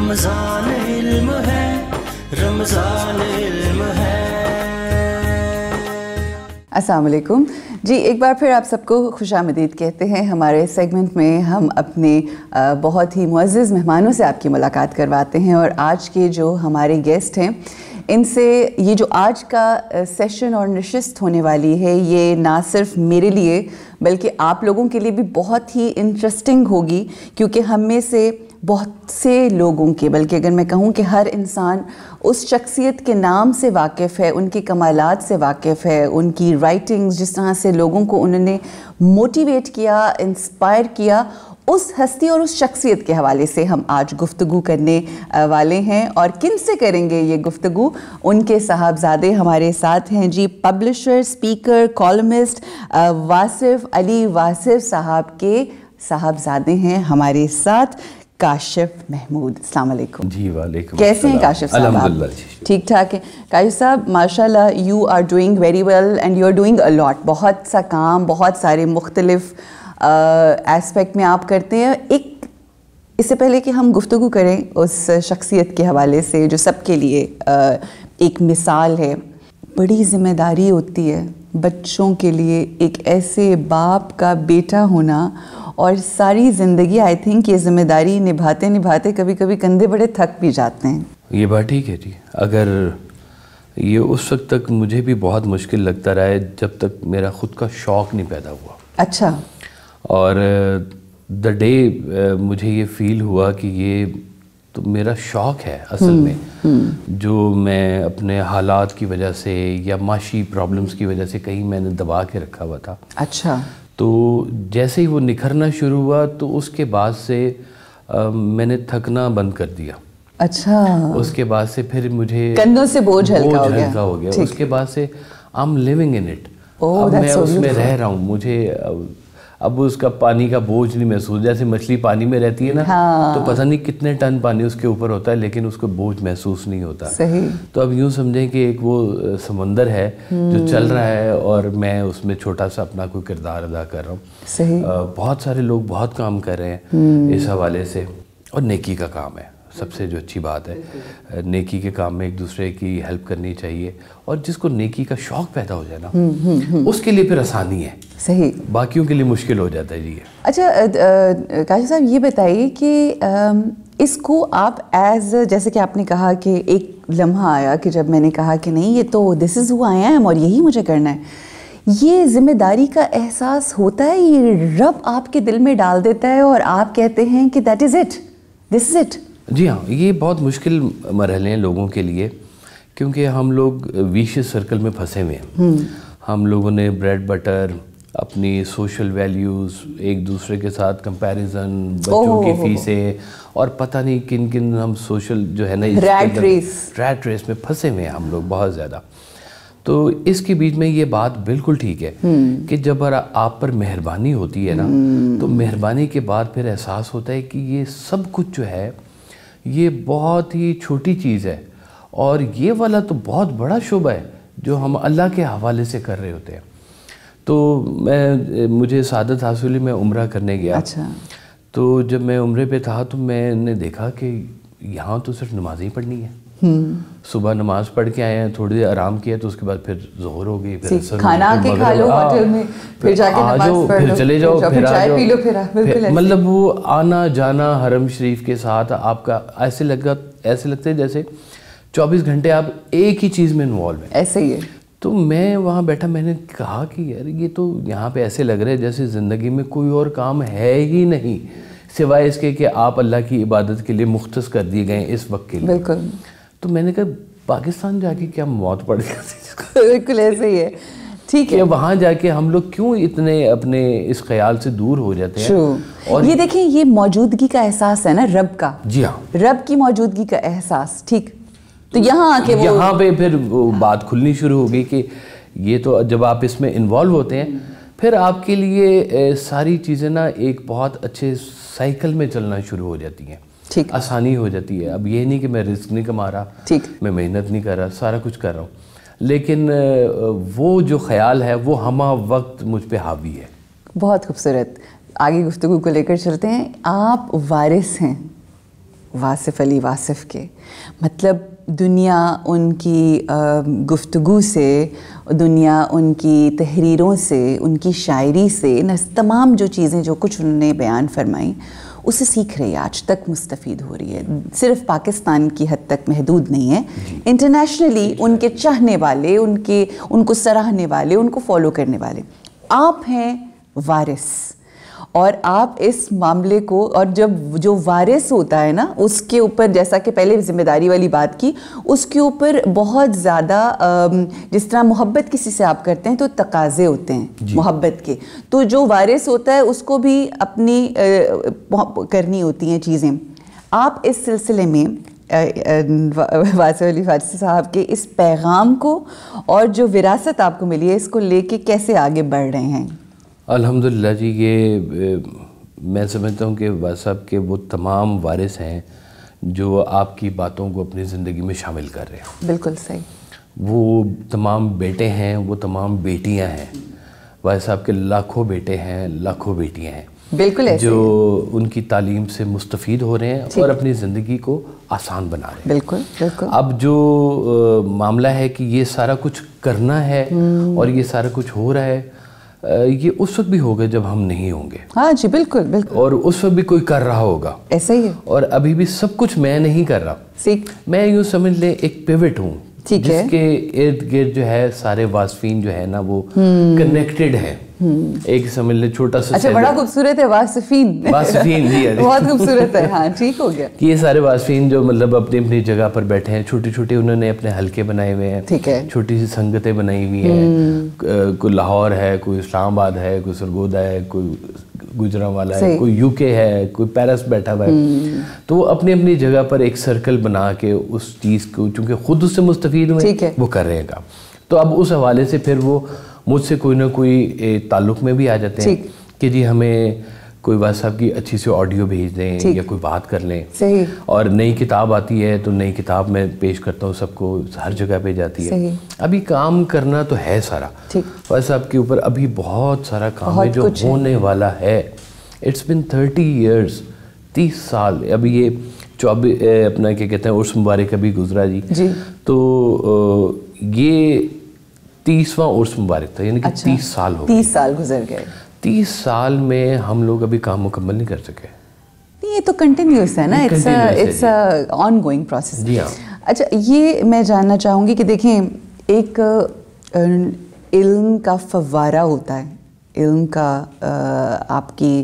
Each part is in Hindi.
रमजान इल्म है रमजान इल्म है असलकुम जी एक बार फिर आप सबको खुश आमदीद कहते हैं हमारे सेगमेंट में हम अपने बहुत ही मुआज़ मेहमानों से आपकी मुलाकात करवाते हैं और आज के जो हमारे गेस्ट हैं इनसे ये जो आज का सेशन और नशस्त होने वाली है ये ना सिर्फ मेरे लिए बल्कि आप लोगों के लिए भी बहुत ही इंटरेस्टिंग होगी क्योंकि हम में से बहुत से लोगों के बल्कि अगर मैं कहूँ कि हर इंसान उस शख्सियत के नाम से वाकिफ़ है उनकी कमालत से वाकिफ़ है उनकी राइटिंग्स जिस तरह से लोगों को उन्होंने मोटिवेट किया इंस्पायर किया उस हस्ती और उस शख्सियत के हवाले से हम आज गुफ्तु करने वाले हैं और किन से करेंगे ये गुफ्तु उनके साहबजादे हमारे साथ हैं जी publisher speaker columnist Wasif Ali Wasif sahab के साहबजादे हैं हमारे साथ काशिफ महमूद अलैक्म जी वालेकुम कैसे हैं काशिफ साहब ठीक ठाक हैं काशिफ साहब माशाल्लाह you are doing very well and you are doing a lot बहुत सा काम बहुत सारे मुख्तलिफ एस्पेक्ट में आप करते हैं एक इससे पहले कि हम गुफ्तु करें उस शख्सियत के हवाले से जो सबके लिए आ, एक मिसाल है बड़ी जिम्मेदारी होती है बच्चों के लिए एक ऐसे बाप का बेटा होना और सारी ज़िंदगी आई थिंक ये जिम्मेदारी निभाते निभाते कभी कभी कंधे बड़े थक भी जाते हैं ये बात ठीक है जी अगर ये उस वक्त तक मुझे भी बहुत मुश्किल लगता रहा है जब तक मेरा ख़ुद का शौक़ नहीं पैदा हुआ अच्छा और द डे मुझे ये फील हुआ कि ये तो मेरा शौक़ है असल हम्म, में हम्म। जो मैं अपने हालात की वजह से या माशी प्रॉब्लम्स की वजह से कहीं मैंने दबा के रखा हुआ था अच्छा तो जैसे ही वो निखरना शुरू हुआ तो उसके बाद से आ, मैंने थकना बंद कर दिया अच्छा उसके बाद से फिर मुझे कंधों से बोझ हल्का हो गया हो गया उसके बाद से I am living in it मैं उसमें रह रहा हूँ मुझे अब उसका पानी का बोझ नहीं महसूस जैसे मछली पानी में रहती है ना हाँ। तो पता नहीं कितने टन पानी उसके ऊपर होता है लेकिन उसको बोझ महसूस नहीं होता सही तो अब यूं समझें कि एक वो समंदर है जो हम्म। चल रहा है और मैं उसमें छोटा सा अपना कोई किरदार अदा कर रहा हूँ बहुत सारे लोग बहुत काम कर रहे हैं हम्म। इस हवाले से और नेकी का काम है सबसे जो अच्छी बात है नेकी के काम में एक दूसरे की हेल्प करनी चाहिए और जिसको नेकी का शौक पैदा हो जाए ना हम्म, हम्म, हम्म। उसके लिए फिर आसानी है सही बाकियों के लिए मुश्किल हो जाता है ये अच्छा काशि साहब ये बताइए कि इसको आप एज जैसे कि आपने कहा कि एक लम्हा आया कि जब मैंने कहा कि नहीं ये तो दिस इज़ हुआ आई एम और यही मुझे करना है ये जिम्मेदारी का एहसास होता है ये रब आपके दिल में डाल देता है और आप कहते हैं कि that is it this is it जी हाँ ये बहुत मुश्किल मरहल हैं लोगों के लिए क्योंकि हम लोग विश सर्कल में फंसे हुए हैं हम्म। हम लोगों ने ब्रेड बटर अपनी सोशल वैल्यूज़ एक दूसरे के साथ कंपैरिजन बच्चों की फीसें और पता नहीं किन किन हम सोशल जो है ना रैट रेस रैट रेस में फंसे हुए हैं हम लोग बहुत ज़्यादा तो इसके बीच में ये बात बिल्कुल ठीक है हम्म। कि जब आप पर मेहरबानी होती है ना हम्म। तो मेहरबानी के बाद फिर एहसास होता है कि ये सब कुछ जो है ये बहुत ही छोटी चीज़ है और ये वाला तो बहुत बड़ा शुबा है जो हम अल्लाह के हवाले से कर रहे होते हैं तो मैं मुझे सादत हासिल में उम्र करने गया अच्छा तो जब मैं उम्र पे था तो मैंने देखा कि यहाँ तो सिर्फ नमाज़ें ही पढ़नी है सुबह नमाज पढ़ के आए हैं थोड़ी देर आराम किया तो उसके बाद फिर जोर हो गई फिर असर खाना के खा लो होटल में हाँ, फिर जाके फिर चले जाओ फिर चाय पी लो फिर मतलब वो आना जाना हरम शरीफ के साथ आपका ऐसे लगा ऐसे लगते जैसे 24 घंटे आप एक ही चीज़ में इन्वॉल्व हैं ऐसे ही है तो मैं वहाँ बैठा मैंने कहा कि यार ये तो यहाँ पे ऐसे लग रहा है जैसे ज़िंदगी में कोई और काम है ही नहीं सिवाय इसके कि आप अल्लाह की इबादत के लिए मुख्त कर दिए गए इस वक्त के लिए बिल्कुल तो मैंने कहा पाकिस्तान जाके क्या मौत पड़ गया बिल्कुल ऐसे ही है ठीक है वहाँ जाके हम लोग क्यों इतने अपने इस ख्याल से दूर हो जाते हैं और ये देखें ये मौजूदगी का एहसास है ना रब का जी हाँ रब की मौजूदगी का एहसास ठीक तो यहाँ आके यहाँ पे फिर बात खुलनी शुरू हो गई कि ये तो जब आप इसमें इन्वॉल्व होते हैं फिर आपके लिए सारी चीज़ें ना एक बहुत अच्छे साइकिल में चलना शुरू हो जाती हैं ठीक आसानी हो जाती है अब ये नहीं कि मैं रिस्क नहीं कमा रहा ठीक मैं मेहनत नहीं कर रहा सारा कुछ कर रहा हूँ लेकिन वो जो ख्याल है वो हम वक्त मुझ पर हावी है बहुत खूबसूरत आगे गुफ्तु को लेकर चलते हैं आप वारिस हैं वासिफ अली वासिफ के मतलब दुनिया उनकी गुफ्तु से दुनिया उनकी तहरीरों से उनकी शायरी से न तमाम जो चीज़ें जो कुछ उन्होंने बयान फरमाई उसे सीख रही है आज तक मुस्तफ़ हो रही है सिर्फ पाकिस्तान की हद तक महदूद नहीं है इंटरनेशनली उनके चाहने वाले उनके उनको सराहने वाले उनको फॉलो करने वाले आप हैं वारिस और आप इस मामले को और जब जो वायरस होता है ना उसके ऊपर जैसा कि पहले जिम्मेदारी वाली बात की उसके ऊपर बहुत ज़्यादा जिस तरह मोहब्बत किसी से आप करते हैं तो तकाजे होते हैं मोहब्बत के तो जो वायरस होता है उसको भी अपनी करनी होती हैं चीज़ें आप इस सिलसिले में वासी अली फारसी साहब के इस पैगाम को और जो विरासत आपको मिली है इसको लेके कैसे आगे बढ़ रहे हैं अल्हम्दुलिल्लाह जी ये मैं समझता हूँ कि वाई साहब के वो तमाम वारिस हैं जो आपकी बातों को अपनी ज़िंदगी में शामिल कर रहे हैं बिल्कुल सही वो तमाम बेटे हैं वो तमाम बेटियाँ हैं वाई साहब के लाखों बेटे हैं लाखों बेटियाँ हैं बिल्कुल ऐसे जो उनकी तालीम से मुस्तफ़ हो रहे हैं और अपनी ज़िंदगी को आसान बना रहे हैं बिल्कुल बिल्कुल अब जो आ, मामला है कि ये सारा कुछ करना है हम्म। और ये सारा कुछ हो रहा है ये उस वक्त भी होगा जब हम नहीं होंगे हाँ जी बिल्कुल बिल्कुल और उस वक्त भी कोई कर रहा होगा ऐसा ही है और अभी भी सब कुछ मैं नहीं कर रहा सीख मैं यूँ समझ ले एक पिवट हूँ जिसके इर्द गिर्द जो है सारे वासफीन जो है ना वो कनेक्टेड हम्म। है हम्म। एक समझ ले छोटा सा अच्छा बड़ा खूबसूरत है वासफीन वासफीन हाँ, जी बहुत खूबसूरत है हाँ ठीक हो गया कि ये सारे वासफीन जो मतलब अपनी अपनी जगह पर बैठे हैं छोटे छोटे उन्होंने अपने हलके बनाए हुए हैं ठीक है छोटी सी संगतें बनाई हुई हैं हम्म। कोई लाहौर है कोई इस्लामाबाद है कोई सरगोदा है कोई गुजरा वाला है कोई यूके है कोई पेरिस बैठा हुआ है हम्म। तो वो अपनी अपनी जगह पर एक सर्कल बना के उस चीज़ को चूंकि खुद उससे मुस्तफ़ हुए वो कर रहेगा तो अब उस हवाले से फिर वो मुझसे कोई ना कोई ताल्लुक में भी आ जाते हैं कि जी हमें कोई बात साहब की अच्छी सी ऑडियो भेज दें या कोई बात कर लें सही और नई किताब आती है तो नई किताब मैं पेश करता हूँ सबको हर जगह पे जाती है अभी काम करना तो है सारा वाज साहब के ऊपर अभी बहुत सारा काम है जो होने है। वाला है इट्स बिन थर्टी ईयर्स तीस साल अभी ये चौबीस अपना क्या कहते हैं उर्स मुबारक अभी गुजरा जी, जी। तो ये तीसवा उर्स मुबारक था यानी कि अच्छा, तीस साल हो तीस साल गुजर गए तीस साल में हम लोग अभी काम मुकम्मल नहीं कर सके नहीं ये तो कंटिन्यूस है ना it's it's ongoing process जी हाँ अच्छा ये मैं जानना चाहूँगी कि देखें एक इल्म का फवारा होता है इल्म का आपकी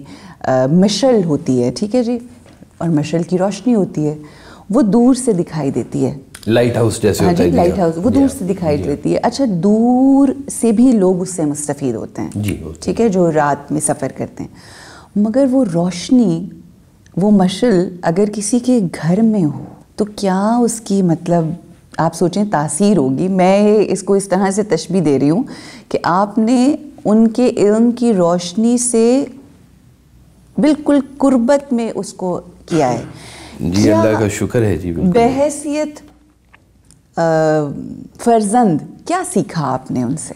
मशल होती है ठीक है जी और मशल की रोशनी होती है वो दूर से दिखाई देती है लाइट हाउस जैसे हाँ जी लाइट हाउस वो दूर से दिखाई देती है अच्छा दूर से भी लोग उससे मुस्तफ़ होते हैं जी ठीक है जो रात में सफ़र करते हैं मगर वो रोशनी वो मशल अगर किसी के घर में हो तो क्या उसकी मतलब आप सोचें तासीर होगी मैं इसको इस तरह से तशबी दे रही हूँ कि आपने उनके इल्म की रोशनी से बिल्कुल कुर्बत में उसको किया है जी अल्लाह का शुक्र है जी बहसीत फर्जंद क्या सीखा आपने उनसे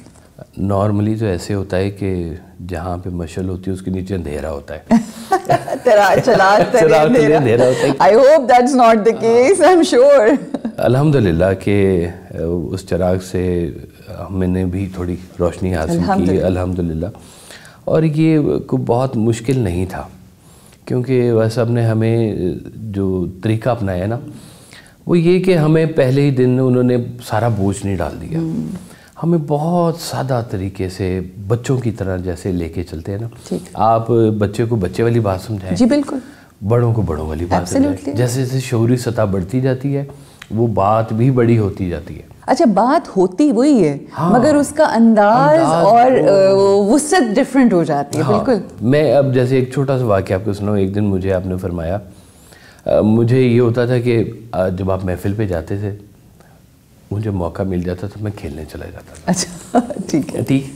नॉर्मली तो ऐसे होता है कि जहाँ पे मशल होती है उसके नीचे अंधेरा होता है I hope that's not the case I am sure अल्हम्दुलिल्लाह के उस चिराग से मैंने भी थोड़ी रोशनी हासिल की अल्हम्दुलिल्लाह और ये को बहुत मुश्किल नहीं था क्योंकि वह सब ने हमें जो तरीका अपनाया ना वो ये कि हमें पहले ही दिन उन्होंने सारा बोझ नहीं डाल दिया हम्म। हमें बहुत सादा तरीके से बच्चों की तरह जैसे लेके चलते हैं ना आप बच्चे को बच्चे वाली बात समझाएं जी बिल्कुल बड़ों को बड़ों वाली बात समझाएं जैसे जैसे शौरी सतह बढ़ती जाती है वो बात भी बड़ी होती जाती है अच्छा बात होती वही है हाँ, मगर उसका अंदाज, अंदाज और वसत डिफरेंट हो जाती है हाँ, बिल्कुल मैं अब जैसे एक छोटा सा वाक्य आपको सुनाऊँ एक दिन मुझे आपने फरमाया मुझे ये होता था कि जब आप महफिल पे जाते थे मुझे मौका मिल जाता तो मैं खेलने चला जाता था अच्छा ठीक है ठीक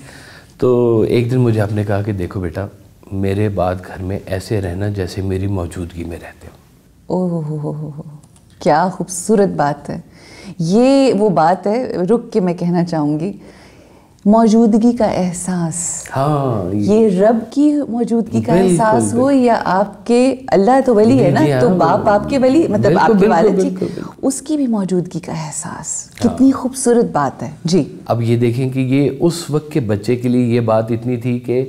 तो एक दिन मुझे आपने कहा कि देखो बेटा मेरे बाद घर में ऐसे रहना जैसे मेरी मौजूदगी में रहते हो ओह हो हो क्या खूबसूरत बात है ये वो बात है रुक के मैं कहना चाहूँगी मौजूदगी का एहसास हाँ ये, ये रब की मौजूदगी का एहसास हो या आपके अल्लाह तो वली है ना तो बाप आपके वली मतलब आपके वालिद जी उसकी भी मौजूदगी का एहसास हाँ। कितनी खूबसूरत बात है जी अब ये देखें कि ये उस वक्त के बच्चे के लिए ये बात इतनी थी कि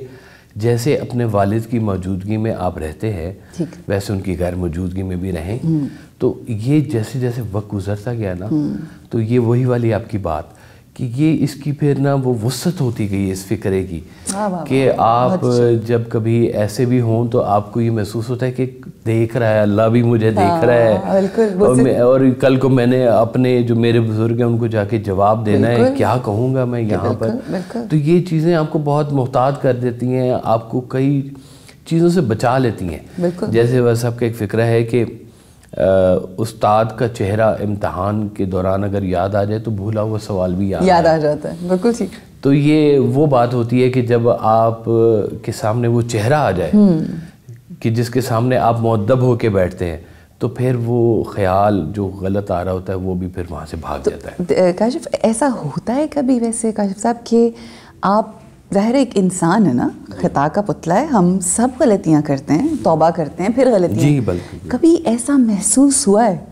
जैसे अपने वालिद की मौजूदगी में आप रहते हैं वैसे उनकी गैर मौजूदगी में भी रहें हम्म। तो ये जैसे जैसे वक्त गुजरता गया ना हम्म। तो ये वही वाली आपकी बात कि ये इसकी फिर ना वो वसत होती गई इस फिक्रे की कि आप जब कभी ऐसे भी हों तो आपको ये महसूस होता है कि देख रहा है अल्लाह भी मुझे देख हाँ, रहा है और, और कल को मैंने अपने जो मेरे बुजुर्ग हैं उनको जाके जवाब देना है क्या कहूँगा मैं यहाँ पर तो ये चीज़ें आपको बहुत मोहतात कर देती हैं आपको कई चीज़ों से बचा लेती हैं जैसे वह सबका एक फ़िक्र है कि उस्ताद का चेहरा इम्तहान के दौरान अगर याद आ जाए तो भूला हुआ सवाल भी याद, याद आ जाता है बिल्कुल ठीक तो ये वो बात होती है कि जब आप के सामने वो चेहरा आ जाए हम्म। कि जिसके सामने आप मुद्दब होके बैठते हैं तो फिर वो ख्याल जो गलत आ रहा होता है वो भी फिर वहाँ से भाग तो, जाता है काशिफ ऐसा होता है कभी वैसे काशिफ साहब कि आप ज़ाहिर एक इंसान है ना खिता का पुतला है हम सब गलतियाँ करते हैं तौबा करते हैं फिर गलतियाँ बल्कि कभी ऐसा महसूस हुआ है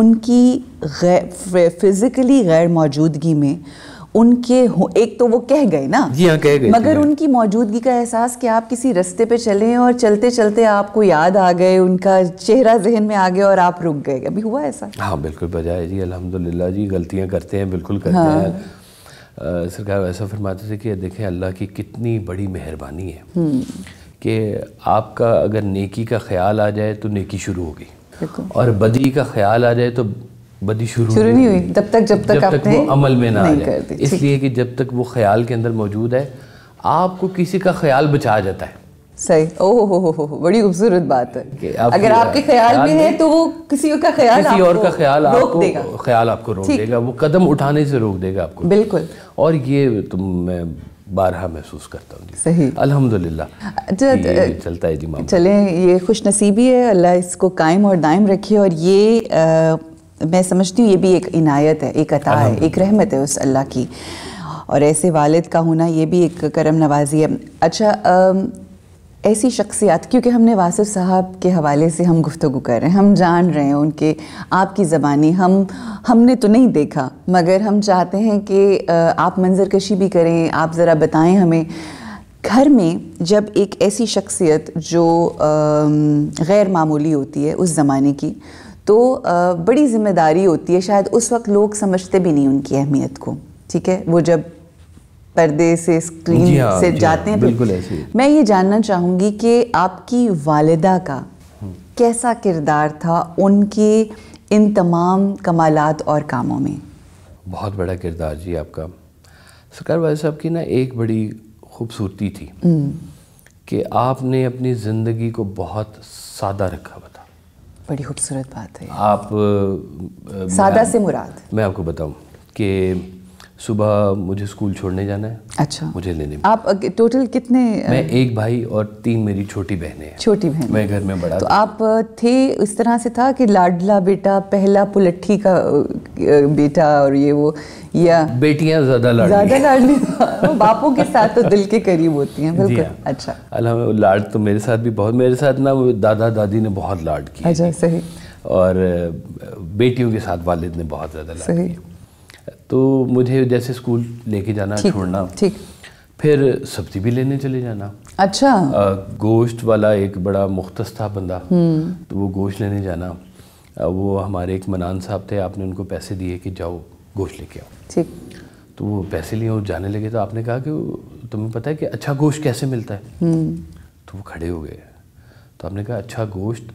उनकी गैर फिज़िकली गैर मौजूदगी में उनके एक तो वो कह गए ना जी हाँ कह गए मगर उनकी मौजूदगी का एहसास कि आप किसी रास्ते पे चले और चलते चलते आपको याद आ गए उनका चेहरा जहन में आ गया और आप रुक गए अभी हुआ ऐसा हाँ बिल्कुल बजाय जी अल्हम्दुलिल्लाह जी गलतियाँ करते हैं बिल्कुल करते हाँ। हैं सरकार वैसा फरमाते थे कि देखें अल्लाह की कितनी बड़ी मेहरबानी है हम्म। कि आपका अगर नेकी का ख्याल आ जाए तो नेकी शुरू होगी और बदी का ख्याल आ जाए तो बदी शुरू शुरू नहीं हुई तब तक जब तक जब तक वो अमल में ना आ जाए इसलिए कि जब तक वो ख्याल के अंदर मौजूद है आपको किसी का ख्याल बचा जाता है सही ओह हो बड़ी खूबसूरत बात है आप अगर आपके ख्याल में है तो वो किसी का ख्याल किसी और का ख्याल आपको देगा ख्याल आपको रोक देगा वो कदम उठाने से रोक देगा आपको बिल्कुल और ये तुम मैं बारहा महसूस करता हूँ सही अल्हम्दुलिल्लाह अच्छा, तो, चलता है दिमाग चले ये खुश नसीबी है अल्लाह इसको कायम और दायम रखे और ये मैं समझती हूँ ये भी एक इनायत है एक अता है एक रहमत है उस अल्लाह की और ऐसे वालिद का होना ये भी एक करम नवाजी है अच्छा ऐसी शख्सियात क्योंकि हमने वासिफ साहब के हवाले से हम गुफ्तु कर रहे हैं हम जान रहे हैं उनके आपकी ज़बानी हम हमने तो नहीं देखा मगर हम चाहते हैं कि आप मंजर कशी भी करें आप ज़रा बताएं हमें घर में जब एक ऐसी शख्सियत जो गैर मामूली होती है उस ज़माने की तो बड़ी ज़िम्मेदारी होती है शायद उस वक्त लोग समझते भी नहीं उनकी अहमियत को ठीक है वो जब पर्दे से स्क्रीन हाँ, से हाँ, जाते हैं बिल्कुल ऐसे मैं ये जानना चाहूँगी कि आपकी वालदा का हम्म। कैसा किरदार था उनके इन तमाम कमालात और कामों में बहुत बड़ा किरदार जी आपका सरकार वाले साहब की ना एक बड़ी खूबसूरती थी हम्म। कि आपने अपनी ज़िंदगी को बहुत सादा रखा हुआ था बड़ी खूबसूरत बात है आप सादा से मुराद मैं आपको बताऊं कि सुबह मुझे स्कूल छोड़ने जाना है अच्छा मुझे लेने आप टोटल कितने मैं एक भाई और तीन मेरी छोटी बहनें हैं छोटी बहन मैं घर में बड़ा तो आप थे इस तरह से था कि लाडला बेटा पहला पुलट्ठी का बेटा और ये वो या बेटियां ज़्यादा लाडली ज़्यादा लाडली बापू के साथ तो दिल के करीब होती हैं बिल्कुल हाँ। अच्छा अलहमद लाड तो मेरे साथ भी बहुत मेरे साथ ना दादा दादी ने बहुत लाड किया अच्छा सही और बेटियों के साथ वालिद ने बहुत ज़्यादा लाड किया तो मुझे जैसे स्कूल लेके जाना छोड़ना ठीक फिर सब्जी भी लेने चले जाना अच्छा गोश्त वाला एक बड़ा मुख्तस था बंदा हम्म। तो वो गोश्त लेने जाना वो हमारे एक मनान साहब थे आपने उनको पैसे दिए कि जाओ गोश्त लेके आओ ठीक तो वो पैसे लिए और जाने लगे तो आपने कहा कि तुम्हें पता है कि अच्छा गोश्त कैसे मिलता है हम्म। तो वो खड़े हो गए तो आपने कहा अच्छा गोश्त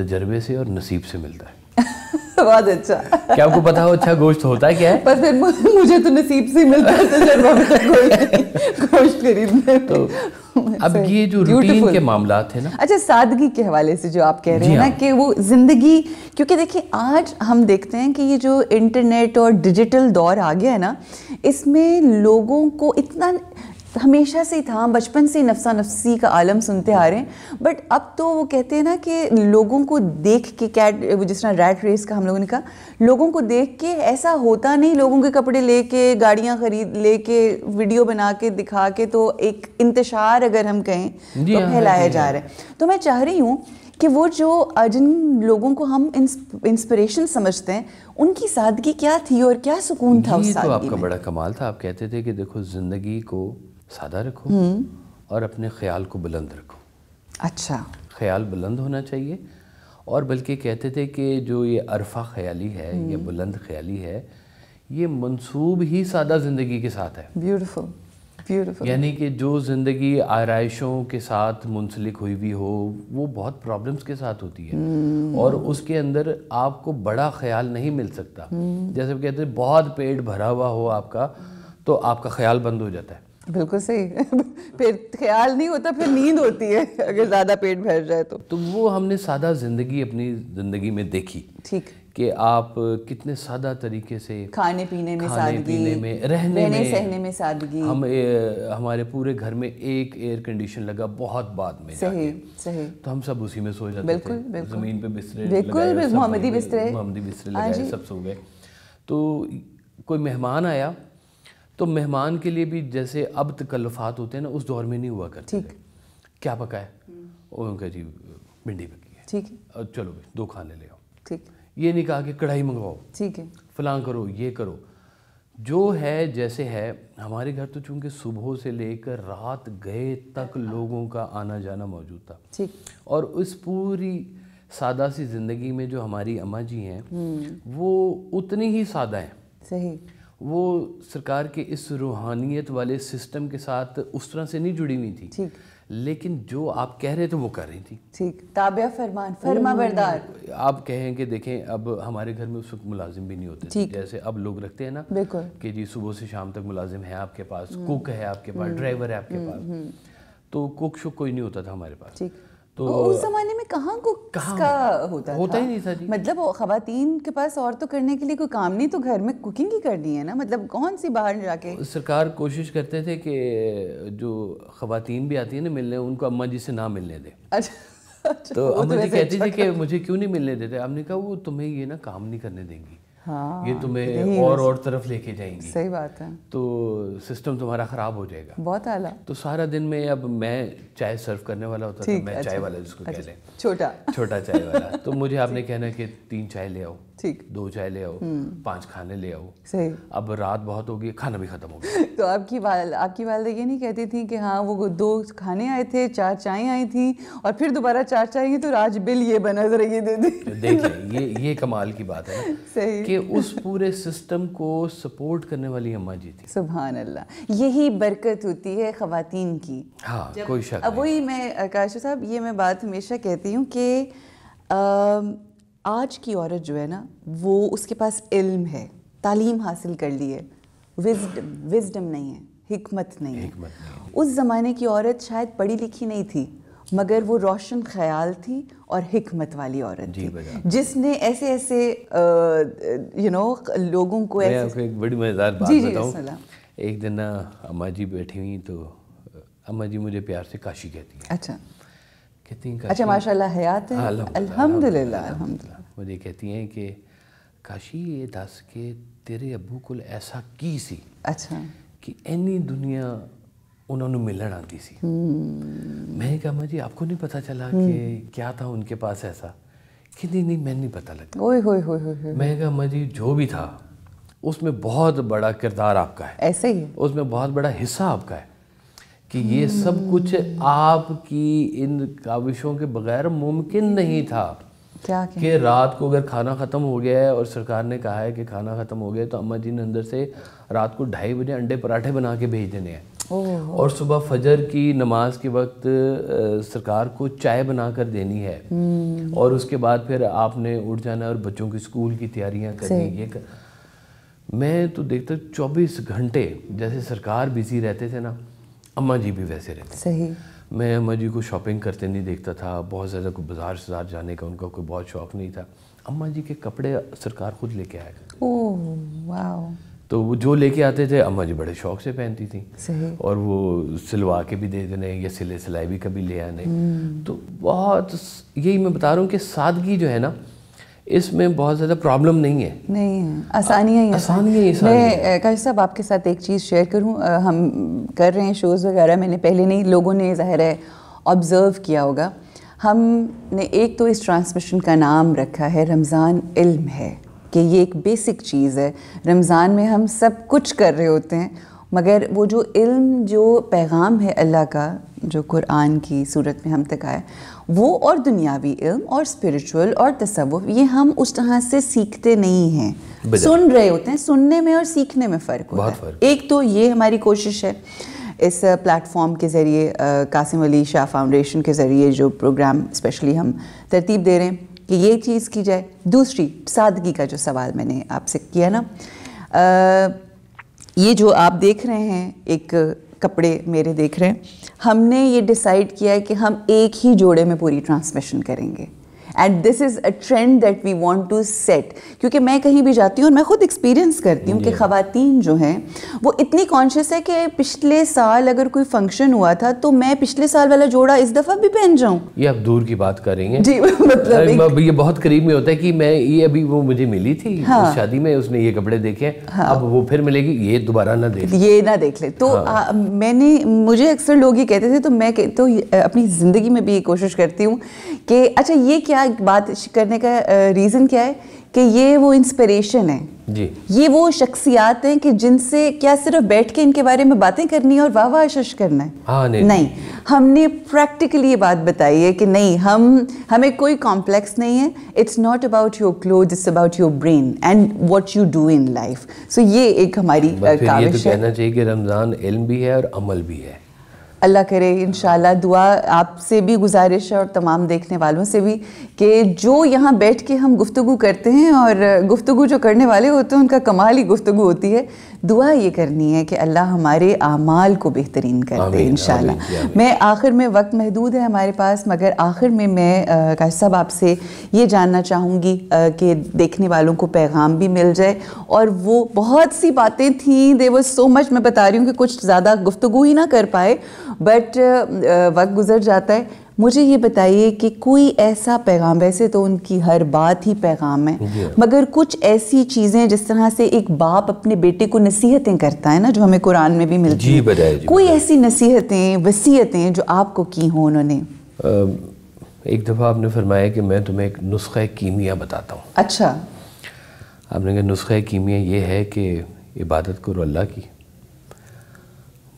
तजर्बे से और नसीब से मिलता है बहुत अच्छा क्या आपको पता हो अच्छा गोश्त होता है क्या है पर फिर मुझे तो नसीब से मिलता है तो कोई गोश्त खरीदने तो अब ये जो रूटीन के मामला थे ना अच्छा सादगी के हवाले से जो आप कह रहे हैं ना हाँ। कि वो ज़िंदगी क्योंकि देखिए आज हम देखते हैं कि ये जो इंटरनेट और डिजिटल दौर आ गया है ना इसमें लोगों को इतना हमेशा से ही था बचपन से नफसा नफसी का आलम सुनते आ रहे हैं बट अब तो वो कहते हैं ना कि लोगों को देख के कैट जिस तरह रैट रेस का हम लोगों ने कहा लोगों को देख के ऐसा होता नहीं लोगों के कपड़े लेके गाड़ियाँ ख़रीद लेके वीडियो बना के दिखा के तो एक इंतशार अगर हम कहें तो हाँ, फैलाया जा रहा है तो मैं चाह रही हूँ कि वो जो जिन लोगों को हम इंस्पिरेशन समझते हैं उनकी सादगी क्या थी और क्या सुकून था उस तो आपका में? बड़ा कमाल था आप कहते थे कि देखो ज़िंदगी को सादा रखो हम्म। और अपने ख्याल को बुलंद रखो अच्छा ख्याल बुलंद होना चाहिए और बल्कि कहते थे कि जो ये अरफा ख्याली है ये हम्म। बुलंद ख्याली है ये मंसूब ही सादा ज़िंदगी के साथ है ब्यूटीफुल ब्यूटीफुल यानी कि जो ज़िंदगी आरइशों के साथ मुंसलिक हुई भी हो वो बहुत प्रॉब्लम्स के साथ होती है हम्म। और उसके अंदर आपको बड़ा ख्याल नहीं मिल सकता जैसे कहते हैं बहुत पेट भरा हुआ हो आपका तो आपका ख्याल बंद हो जाता है बिल्कुल सही फिर ख्याल नहीं होता फिर नींद होती है अगर ज़्यादा पेट भर जाए तो तो वो हमने सादा ज़िंदगी अपनी ज़िंदगी में देखी ठीक कि आप कितने सादा तरीके से खाने पीने में खाने सादगी पीने में रहने, रहने में सहने में सादगी हम ए, हमारे पूरे घर में एक एयर कंडीशन लगा बहुत बाद में सही सही तो हम सब उसी में सो जाते बिल्कुल, थे बिल्कुल, जमीन पे बिस्तरे बिल्कुल मोहम्मदी बिस्तरे मोहम्मदी बिस्तरे हाँ लगाए सब सो गए तो कोई मेहमान आया तो मेहमान के लिए भी जैसे अब तकल्लुफात होते हैं ना उस दौर में नहीं हुआ करते ठीक क्या पकाए उनका जी भिंडी पकी है ठीक है चलो भाई दो खाने ले आओ ठीक ये नहीं कहा कि कढ़ाई मंगवाओ ठीक है फलां करो ये करो जो है जैसे है हमारे घर तो चूंकि सुबह से लेकर रात गए तक लोगों का आना जाना मौजूद था ठीक और उस पूरी सादा सी ज़िंदगी में जो हमारी अम्मा जी हैं हम्म। वो उतनी ही सादा हैं सही वो सरकार के इस रूहानियत वाले सिस्टम के साथ उस तरह से नहीं जुड़ी हुई थी ठीक लेकिन जो आप कह रहे थे वो कर रही थी ठीक ताबिया फरमान फरमा बरदार आप कहें कि देखें अब हमारे घर में उस वक्त मुलाजिम भी नहीं होते थे जैसे अब लोग रखते हैं ना बिल्कुल कि जी सुबह से शाम तक मुलाजिम है आपके पास हम्म। कुक है आपके पास हम्म। ड्राइवर है आपके हम्म। पास तो कुक शुक कोई नहीं होता था हमारे पास ठीक तो उस जमाने में कहाँ को का होता होता था? ही नहीं था जी मतलब खातन के पास और तो करने के लिए कोई काम नहीं तो घर में कुकिंग ही करनी है ना मतलब कौन सी बाहर जाके सरकार कोशिश करते थे कि जो खातन भी आती है ना मिलने उनको अम्मा जी से ना मिलने दे अच्छा, अच्छा तो, तो अम्मा जी कहती थी अच्छा कि मुझे क्यों नहीं मिलने देते हमने कहा वो तुम्हें ये ना काम नहीं करने देंगी हाँ, ये तुम्हें और और तरफ लेके जाएंगे सही बात है तो सिस्टम तुम्हारा ख़राब हो जाएगा बहुत आला तो सारा दिन में अब मैं चाय सर्व करने वाला होता था मैं अच्छा, चाय वाला जिसको अच्छा, कह लें छोटा छोटा चाय वाला तो मुझे आपने कहना कि तीन चाय ले आओ ठीक दो चाय ले आओ हम्म। पांच खाने ले आओ सही अब रात बहुत होगी खाना भी खत्म हो गया तो आपकी वाल आपकी वालदा ये नहीं कहती थी कि हाँ वो दो खाने आए थे चार चाय आई थी और फिर दोबारा चार चाय तो राज बिल ये बना जरा ये दे तो देखिए ये ये कमाल की बात है सही कि उस पूरे सिस्टम को सपोर्ट करने वाली अम्मा जी थी सुबह अल्लाह यही बरकत होती है खातन की हाँ कोई शक अब वही मैं आकाश साहब ये मैं बात हमेशा कहती हूँ कि आज की औरत जो है ना वो उसके पास इल्म है तालीम हासिल कर ली है विजडम विजडम नहीं है हिकमत नहीं है उस ज़माने की औरत शायद पढ़ी लिखी नहीं थी मगर वो रोशन ख्याल थी और हिकमत वाली औरत थी जिसने ऐसे ऐसे यू नो लोगों को ऐसे आपको एक बड़ी मज़ेदार बात बताऊं एक दिन ना अम्मा जी बैठी हुई तो अम्मा जी मुझे प्यार से काशी कहती हैं अच्छा कहती हैं अच्छा माशाल्लाह हयात है अल्हम्दुलिल्लाह अल्हम्दुलिल्लाह मुझे कहती हैं कि काशी ये दस के तेरे अबू को ऐसा की सी अच्छा कि एनी दुनिया उन्होंने मिलन आती सी हम्म। मैंने कहा जी आपको नहीं पता चला कि हम्म। क्या था उनके पास ऐसा कि नहीं नहीं मैं नहीं पता लगा ओए होए होए होए मैं कहा मैं जी जो भी था उसमें बहुत बड़ा किरदार आपका है ऐसे ही उसमें बहुत बड़ा हिस्सा आपका है कि ये सब हम्म। कुछ आपकी इन काविशों के बगैर मुमकिन नहीं था क्या कि रात को अगर खाना ख़त्म हो गया है और सरकार ने कहा है कि खाना ख़त्म हो गया तो अम्मा जी ने अंदर से रात को ढाई बजे अंडे पराठे बना के भेज देने हैं और सुबह फजर की नमाज के वक्त सरकार को चाय बना कर देनी है हम्म। और उसके बाद फिर आपने उठ जाना और बच्चों की स्कूल की तैयारियां करनी ये कर... मैं तो देखता चौबीस घंटे जैसे सरकार बिजी रहते थे ना अम्मा जी भी वैसे रहते सही मैं अम्मा जी को शॉपिंग करते नहीं देखता था बहुत ज़्यादा कोई बाजार सजार जाने का उनका कोई बहुत शौक नहीं था अम्मा जी के कपड़े सरकार खुद लेके आया था तो वो जो लेके आते थे अम्मा जी बड़े शौक से पहनती थी सही। और वो सिलवा के भी दे देने या सिले सिलाई भी कभी ले आने हम्म। तो बहुत यही मैं बता रहा हूँ कि सादगी जो है ना इसमें बहुत ज़्यादा प्रॉब्लम नहीं है नहीं है आसानियाँ है मैं काश साहब आपके साथ एक चीज़ शेयर करूँ हम कर रहे हैं शोज़ वगैरह मैंने पहले नहीं लोगों ने ज़ाहिर है ऑब्ज़र्व किया होगा हमने एक तो इस ट्रांसमिशन का नाम रखा है रमज़ान इल्म है कि ये एक बेसिक चीज़ है रमज़ान में हम सब कुछ कर रहे होते हैं मगर वो जो इल्म जो पैगाम है अल्लाह का जो कुरान की सूरत में हम तक आया वो और दुनियावी इल्म और स्पिरिचुअल और तसव्वुफ ये हम उस तरह से सीखते नहीं हैं सुन रहे होते हैं सुनने में और सीखने में फ़र्क होता है फर्क। एक तो ये हमारी कोशिश है इस प्लेटफॉर्म के ज़रिए कासिम अली शाह फाउंडेशन के ज़रिए जो प्रोग्राम स्पेशली हम तरतीब दे रहे हैं कि ये चीज़ की जाए दूसरी सादगी का जो सवाल मैंने आपसे किया ना आ, ये जो आप देख रहे हैं एक कपड़े मेरे देख रहे हैं हमने ये डिसाइड किया है कि हम एक ही जोड़े में पूरी ट्रांसमिशन करेंगे and this is a trend that we want to set क्योंकि मैं कहीं भी जाती हूँ और मैं खुद एक्सपीरियंस करती हूँ कि खातन जो हैं वो इतनी कॉन्शियस है कि पिछले साल अगर कोई फंक्शन हुआ था तो मैं पिछले साल वाला जोड़ा इस दफ़ा भी पहन जाऊँ ये आप दूर की बात करेंगे जी मतलब ये बहुत करीब में होता है कि मैं ये अभी वो मुझे मिली थी हाँ, शादी में उसने ये कपड़े देखे हाँ, अब वो फिर मिलेगी ये दोबारा ना देख ये ना देख ले तो हाँ। मैंने मुझे अक्सर लोग ये कहते थे तो मैं तो अपनी ज़िंदगी में भी ये कोशिश करती हूँ कि अच्छा ये क्या यहाँ बात करने का रीज़न क्या है कि ये वो इंस्पिरेशन है जी ये वो शख्सियात हैं कि जिनसे क्या सिर्फ बैठ के इनके बारे में बातें करनी है और वाह वाह शश करना है हाँ नहीं नहीं हमने प्रैक्टिकली ये बात बताई है कि नहीं हम हमें कोई कॉम्प्लेक्स नहीं है it's not about your cloth it's about your brain and what you do in life so ये एक हमारी तो काविश है कहना चाहिए कि रमज़ान इल्म भी है और अमल भी है अल्लाह करे इन दुआ आपसे भी गुजारिश है और तमाम देखने वालों से भी कि जो यहाँ बैठ के हम गुफ्तु करते हैं और गुफ्तु जो करने वाले होते हैं उनका कमाल ही गुफ्तु होती है दुआ ये करनी है कि अल्लाह हमारे आमाल को बेहतरीन कर दे इन मैं आखिर में वक्त महदूद है हमारे पास मगर आखिर में मैं काश साहब आपसे ये जानना चाहूँगी कि देखने वालों को पैगाम भी मिल जाए और वो बहुत सी बातें थी दे वो सो मच मैं बता रही हूँ कि कुछ ज़्यादा गुफ्तु ही ना कर पाए बट वक्त गुजर जाता है मुझे ये बताइए कि कोई ऐसा पैगाम वैसे तो उनकी हर बात ही पैगाम है हाँ। मगर कुछ ऐसी चीज़ें जिस तरह से एक बाप अपने बेटे को नसीहतें करता है ना जो हमें कुरान में भी मिलती जी जी कोई बताए। ऐसी नसीहतें वसीयतें जो आपको की हों उन्होंने एक दफ़ा आपने फरमाया कि मैं तुम्हें एक नुस्खे कीमिया बताता हूँ अच्छा आपने कहा नुस्ख़ कीमिया ये है कि इबादत करो अल्लाह की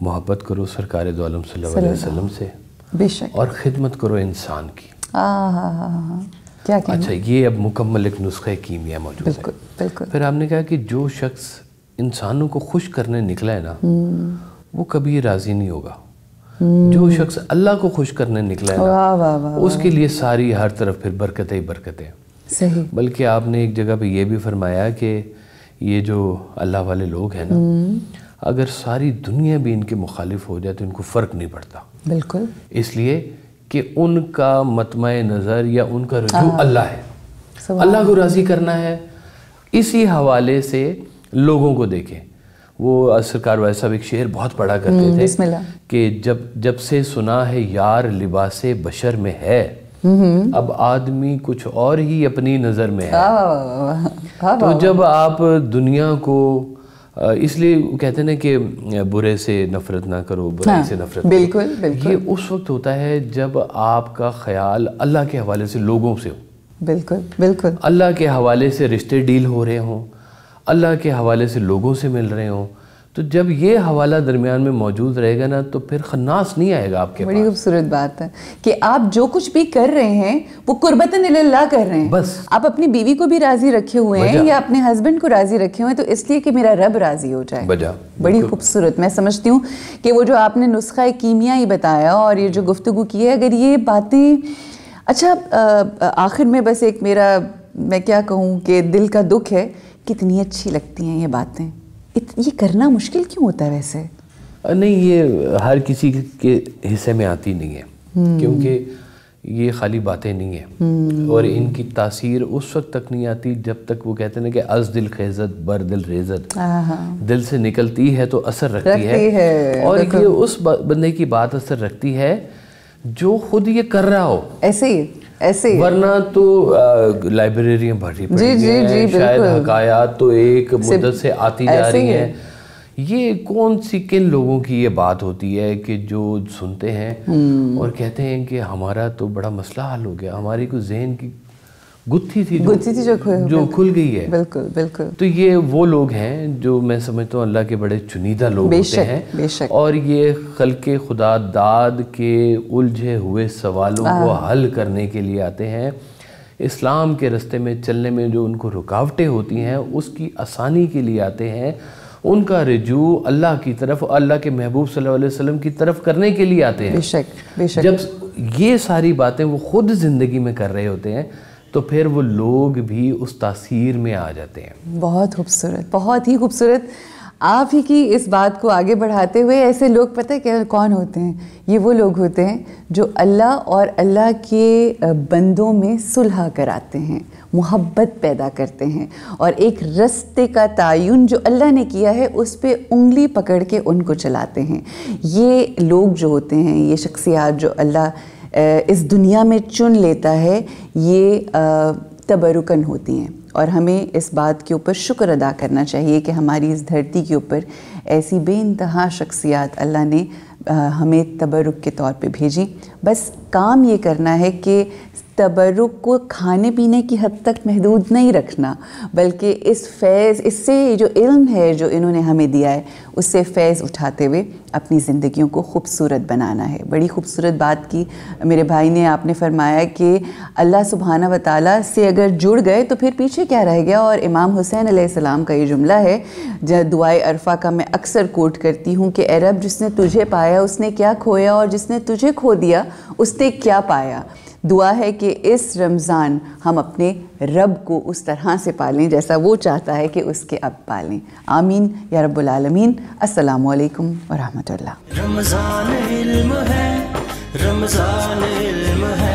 मोहब्बत करो सरकार दोम से बेशक और ख़िदमत करो इंसान की क्या अच्छा ये अब मुकम्मल एक नुस्खे कीमिया मौजूद है बिल्कुल फिर आपने कहा कि जो शख्स इंसानों को खुश करने निकला है ना वो कभी राज़ी नहीं होगा जो हम्म। शख्स अल्लाह को खुश करने निकला है ना वा, वा, उसके लिए सारी हर तरफ फिर बरकतें ही बरकतें सही बल्कि आपने एक जगह पे ये भी फरमाया कि ये जो अल्लाह वाले लोग हैं ना हम्म। अगर सारी दुनिया भी इनके मुखालिफ हो जाए तो इनको फ़र्क नहीं पड़ता बिल्कुल इसलिए कि उनका मतम नज़र या उनका रजू हाँ। अल्लाह है अल्लाह को राज़ी करना है इसी हवाले से लोगों को देखें वो सरकार वाई साहब एक शेर बहुत पढ़ा करते हम्म, थे कि जब जब से सुना है यार लिबास बशर में है हम्म। अब आदमी कुछ और ही अपनी नज़र में है तो जब आप दुनिया को इसलिए कहते हैं ना कि बुरे से नफरत ना करो बुरे हाँ, से नफरत बिल्कुल बिल्कुल ये उस वक्त होता है जब आपका ख्याल अल्लाह के हवाले से लोगों से हो बिल्कुल बिल्कुल अल्लाह के हवाले से रिश्ते डील हो रहे हों अल्लाह के हवाले से लोगों से मिल रहे हों तो जब ये हवाला दरमियान में मौजूद रहेगा ना तो फिर खन्नास नहीं आएगा आपके बड़ी खूबसूरत बात है कि आप जो कुछ भी कर रहे हैं वो कुर्बत कर रहे हैं बस आप अपनी बीवी को भी राजी रखे हुए हैं या अपने हस्बैंड को राजी रखे हुए हैं तो इसलिए कि मेरा रब राजी हो जाए बजा बड़ी खूबसूरत मैं समझती हूँ कि वो जो आपने नुस्खा कीमिया ही बताया और ये जो गुफ्तु की है अगर ये बातें अच्छा आखिर में बस एक मेरा मैं क्या कहूँ कि दिल का दुख है कितनी अच्छी लगती हैं ये बातें इत, ये करना मुश्किल क्यों होता है वैसे नहीं ये हर किसी के हिस्से में आती नहीं है हम्म। क्योंकि ये खाली बातें नहीं है हम्म। और इनकी तासीर उस वक्त तक नहीं आती जब तक वो कहते ना कि अज दिल खेजत बर दिल रेजत हाँ, हाँ। दिल से निकलती है तो असर रखती, रखती है।, है और ये उस बंदे की बात असर रखती है जो खुद ये कर रहा हो ऐसे ही ऐसे वरना तो लाइब्रेरियां भरी जी जी जी शायद हकायात तो एक मुद्दत से आती जा रही है ये कौन सी किन लोगों की ये बात होती है कि जो सुनते हैं हम्म। और कहते हैं कि हमारा तो बड़ा मसला हल हो गया हमारी को जहन की गुत्थी थी जो, गुत्थी थी जो खुल जो खुल गई है बिल्कुल बिल्कुल तो ये वो लोग हैं जो मैं समझता हूँ अल्लाह के बड़े चुनीदा लोग होते हैं बेशक और ये खल के खुदा दाद के उलझे हुए सवालों को हाँ। हल करने के लिए आते हैं इस्लाम के रस्ते में चलने में जो उनको रुकावटें होती हैं उसकी आसानी के लिए आते हैं उनका रजू अल्लाह की तरफ अल्लाह के महबूब सल्लल्लाहु अलैहि वसल्लम की तरफ करने के लिए आते हैं बेशक बेशक जब ये सारी बातें वो खुद ज़िंदगी में कर रहे होते हैं तो फिर वो लोग भी उस तासीर में आ जाते हैं बहुत खूबसूरत बहुत ही खूबसूरत आप ही की इस बात को आगे बढ़ाते हुए ऐसे लोग पता है क्या कौन होते हैं ये वो लोग होते हैं जो अल्लाह और अल्लाह के बंदों में सुलह कराते हैं मोहब्बत पैदा करते हैं और एक रस्ते का तयन जो अल्लाह ने किया है उस पर उंगली पकड़ के उनको चलाते हैं ये लोग जो होते हैं ये शख्सियात जो अल्लाह इस दुनिया में चुन लेता है ये तबरुकन होती हैं और हमें इस बात के ऊपर शुक्र अदा करना चाहिए कि हमारी इस धरती के ऊपर ऐसी बेानतहा शख्सियात अल्लाह ने हमें तबरुक के तौर पे भेजी बस काम ये करना है कि तबरुक को खाने पीने की हद तक महदूद नहीं रखना बल्कि इस फैज़ इससे जो इल्म है जो इन्होंने हमें दिया है उससे फैज़ उठाते हुए अपनी ज़िंदगियों को खूबसूरत बनाना है बड़ी खूबसूरत बात की मेरे भाई ने आपने फरमाया कि अल्लाह सुबहाना व ताली से अगर जुड़ गए तो फिर पीछे क्या रह गया और इमाम हुसैन आसमाम का ये जुमला है जहाँ दुआ अरफा का मैं अक्सर कोट करती हूँ कि अरब जिसने तुझे पाया पाया उसने क्या खोया और जिसने तुझे खो दिया उसने क्या पाया दुआ है कि इस रमज़ान हम अपने रब को उस तरह से पालें जैसा वो चाहता है कि उसके अब पालें आमीन या रबालमीन असलकम वरहमल रमज़ान है रमज़ान है